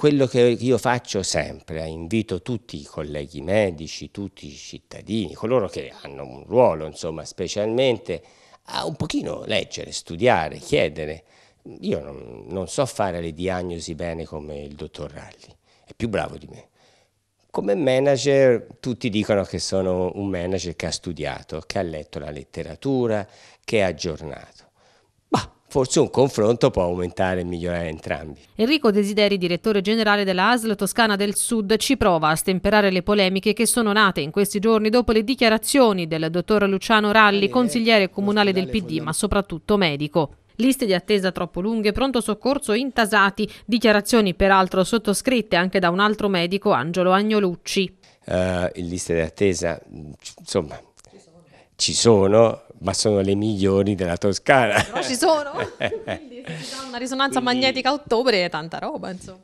Quello che io faccio sempre, invito tutti i colleghi medici, tutti i cittadini, coloro che hanno un ruolo, insomma, specialmente, a un pochino leggere, studiare, chiedere. Io non, non so fare le diagnosi bene come il dottor Ralli, è più bravo di me. Come manager tutti dicono che sono un manager che ha studiato, che ha letto la letteratura, che è aggiornato forse un confronto può aumentare e migliorare entrambi. Enrico Desideri, direttore generale della ASL Toscana del Sud, ci prova a stemperare le polemiche che sono nate in questi giorni dopo le dichiarazioni del dottor Luciano Ralli, eh, consigliere comunale del PD, ma soprattutto medico liste di attesa troppo lunghe, pronto soccorso intasati, dichiarazioni peraltro sottoscritte anche da un altro medico, Angelo Agnolucci. Uh, eh, liste di attesa, insomma, ci sono, ma sono le migliori della Toscana. Però ci sono, quindi una risonanza quindi... magnetica a ottobre è tanta roba, insomma.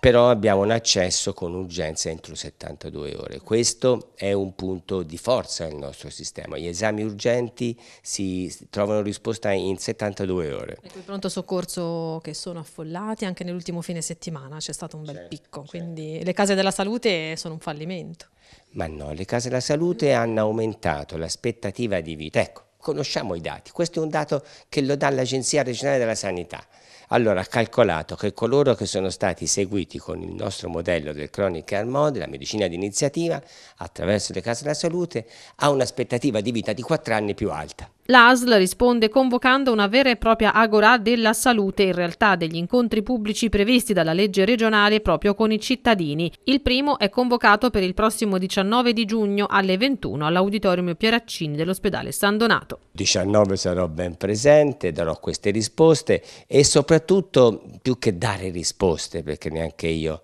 Però abbiamo un accesso con urgenza entro 72 ore. Questo è un punto di forza del nostro sistema. Gli esami urgenti si trovano risposta in 72 ore. E quel pronto soccorso che sono affollati anche nell'ultimo fine settimana c'è stato un bel certo, picco. Certo. Quindi le case della salute sono un fallimento. Ma no, le case della salute hanno aumentato l'aspettativa di vita. Ecco, conosciamo i dati, questo è un dato che lo dà l'Agenzia regionale della sanità. Allora ha calcolato che coloro che sono stati seguiti con il nostro modello del chronic care model, la medicina d'iniziativa, attraverso le case della salute, ha un'aspettativa di vita di 4 anni più alta. L'ASL risponde convocando una vera e propria agora della salute, in realtà degli incontri pubblici previsti dalla legge regionale proprio con i cittadini. Il primo è convocato per il prossimo 19 di giugno alle 21 all'Auditorium Pieraccini dell'ospedale San Donato. 19 sarò ben presente, darò queste risposte e soprattutto più che dare risposte, perché neanche io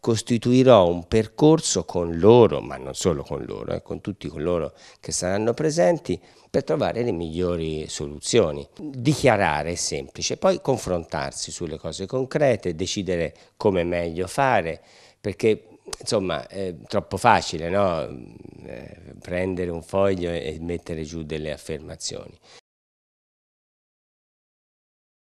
costituirò un percorso con loro, ma non solo con loro, eh, con tutti coloro che saranno presenti, per trovare le migliori soluzioni. Dichiarare è semplice, poi confrontarsi sulle cose concrete, decidere come meglio fare, perché insomma è troppo facile no? Eh, prendere un foglio e mettere giù delle affermazioni.